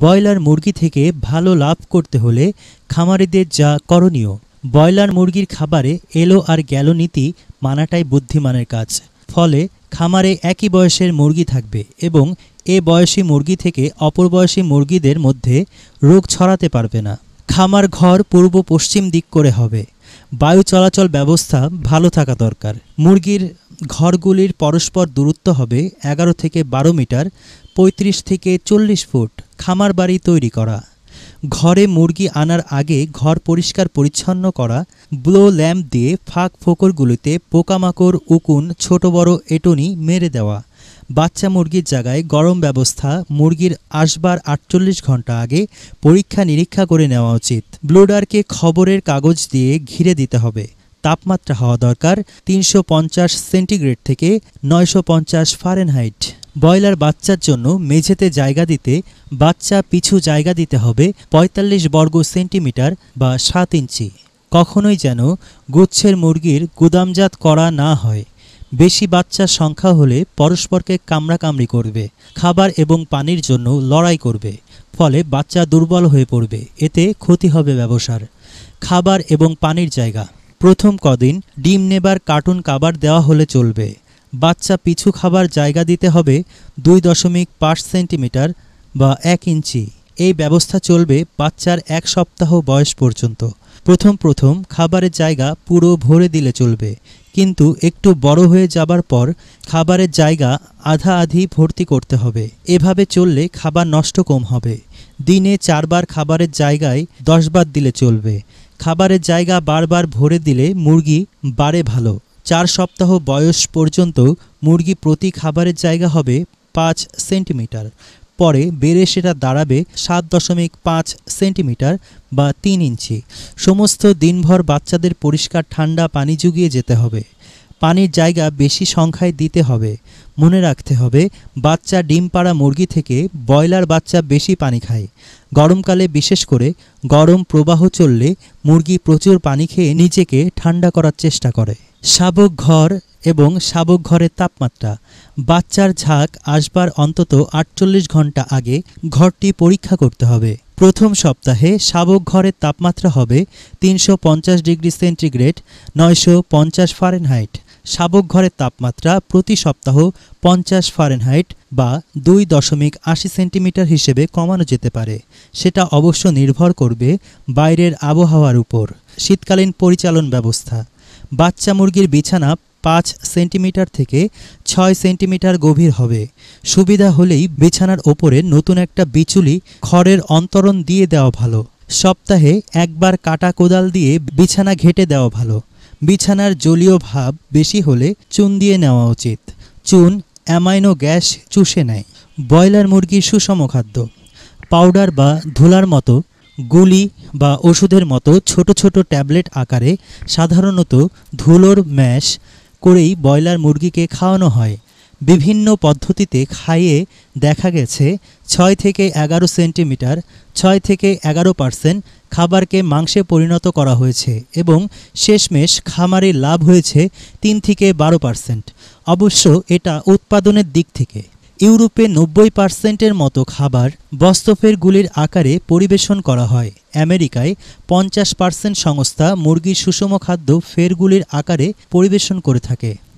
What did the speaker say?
broiler মুরগি থেকে ভালো লাভ করতে হলে খামারিদের যা করণীয় ব্রয়লার মুরগির খাবারে এলো আর গেল নীতি মানাটাই বুদ্ধিমানের কাজ ফলে খামারে একই বয়সের মুরগি থাকবে এবং এ বয়সী মুরগি থেকে অপর বয়সী মুরগিদের মধ্যে রোগ ছড়াতে পারবে না খামার ঘর পূর্ব পশ্চিম দিক করে হবে বায়ু চলাচল ব্যবস্থা ভালো থাকা দরকার মুরগির ঘরগুলির পরস্পর দূরত্ব হবে এগারো থেকে বারো মিটার ৩৫ থেকে চল্লিশ ফুট খামার বাড়ি তৈরি করা ঘরে মুরগি আনার আগে ঘর পরিষ্কার পরিচ্ছন্ন করা ব্লো ল্যাম্প দিয়ে ফাঁক ফোকরগুলিতে পোকামাকড় উকুন ছোট বড় এটনি মেরে দেওয়া বাচ্চা মুরগির জায়গায় গরম ব্যবস্থা মুরগির আসবার আটচল্লিশ ঘন্টা আগে পরীক্ষা নিরীক্ষা করে নেওয়া উচিত ব্লোডারকে খবরের কাগজ দিয়ে ঘিরে দিতে হবে তাপমাত্রা হওয়া দরকার তিনশো সেন্টিগ্রেড থেকে নয়শো ফারেনহাইট ব্রয়লার বাচ্চার জন্য মেঝেতে জায়গা দিতে বাচ্চা পিছু জায়গা দিতে হবে ৪৫ বর্গ সেন্টিমিটার বা সাত ইঞ্চি কখনোই যেন গুচ্ছের মুরগির গুদামজাত করা না হয় বেশি বাচ্চার সংখ্যা হলে পরস্পরকে কামড়াকামড়ি করবে খাবার এবং পানির জন্য লড়াই করবে ফলে বাচ্চা দুর্বল হয়ে পড়বে এতে ক্ষতি হবে ব্যবসার খাবার এবং পানির জায়গা প্রথম কদিন ডিম নেবার কার্টুন কাবার দেওয়া হলে চলবে বাচ্চা পিছু খাবার জায়গা দিতে হবে দুই দশমিক পাঁচ সেন্টিমিটার বা এক ইঞ্চি এই ব্যবস্থা চলবে বাচ্চার এক সপ্তাহ বয়স পর্যন্ত প্রথম প্রথম খাবারের জায়গা পুরো ভরে দিলে চলবে কিন্তু একটু বড় হয়ে যাবার পর খাবারের জায়গা আধা আধি ভর্তি করতে হবে এভাবে চললে খাবার নষ্ট কম হবে দিনে চারবার খাবারের জায়গায় দশবার দিলে চলবে খাবারের জায়গা বারবার ভরে দিলে মুরগি বাড়ে ভালো চার সপ্তাহ বয়স পর্যন্ত মুরগি প্রতি খাবারের জায়গা হবে পাঁচ সেন্টিমিটার পরে বেড়ে সেটা দাঁড়াবে সাত দশমিক পাঁচ সেন্টিমিটার বা তিন ইঞ্চি সমস্ত দিনভর বাচ্চাদের পরিষ্কার ঠান্ডা পানি জুগিয়ে যেতে হবে পানির জায়গা বেশি সংখ্যায় দিতে হবে মনে রাখতে হবে বাচ্চা ডিম পাড়া মুরগি থেকে ব্রয়লার বাচ্চা বেশি পানি খায় গরমকালে বিশেষ করে গরম প্রবাহ চললে মুরগি প্রচুর পানি খেয়ে নিজেকে ঠান্ডা করার চেষ্টা করে শাবক ঘর এবং শাবক ঘরের তাপমাত্রা বাচ্চার ঝাঁক আসবার অন্তত আটচল্লিশ ঘন্টা আগে ঘরটি পরীক্ষা করতে হবে প্রথম সপ্তাহে শাবক ঘরের তাপমাত্রা হবে তিনশো ডিগ্রি সেন্টিগ্রেড নয়শো পঞ্চাশ ফারেনহাইট শাবক ঘরের তাপমাত্রা প্রতি সপ্তাহ পঞ্চাশ ফারেনহাইট বা দুই দশমিক আশি সেন্টিমিটার হিসেবে কমানো যেতে পারে সেটা অবশ্য নির্ভর করবে বাইরের আবহাওয়ার উপর শীতকালীন পরিচালন ব্যবস্থা বাচ্চা মুরগির বিছানা পাঁচ সেন্টিমিটার থেকে ছয় সেন্টিমিটার গভীর হবে সুবিধা হলেই বিছানার ওপরে নতুন একটা বিচুলি খড়ের অন্তরণ দিয়ে দেওয়া ভালো সপ্তাহে একবার কাটা কোদাল দিয়ে বিছানা ঘেটে দেওয়া ভালো বিছানার জলীয় ভাব বেশি হলে চুন দিয়ে নেওয়া উচিত চুন অ্যামাইনো গ্যাস চুষে নেয় ব্রয়লার মুরগির সুষম খাদ্য পাউডার বা ধুলার মতো গুলি বা ওষুধের মতো ছোট ছোট ট্যাবলেট আকারে সাধারণত ধুলোর ম্যাশ করেই ব্রয়লার মুরগিকে খাওয়ানো হয় বিভিন্ন পদ্ধতিতে খাইয়ে দেখা গেছে ছয় থেকে এগারো সেন্টিমিটার ছয় থেকে এগারো পার্সেন্ট খাবারকে মাংসে পরিণত করা হয়েছে এবং শেষমেশ খামারে লাভ হয়েছে তিন থেকে বারো পার্সেন্ট অবশ্য এটা উৎপাদনের দিক থেকে ইউরোপে নব্বই পার্সেন্টের মতো খাবার বস্তফের গুলির আকারে পরিবেশন করা হয় আমেরিকায় পঞ্চাশ পার্সেন্ট সংস্থা মুরগির সুষম খাদ্য ফেরগুলির আকারে পরিবেশন করে থাকে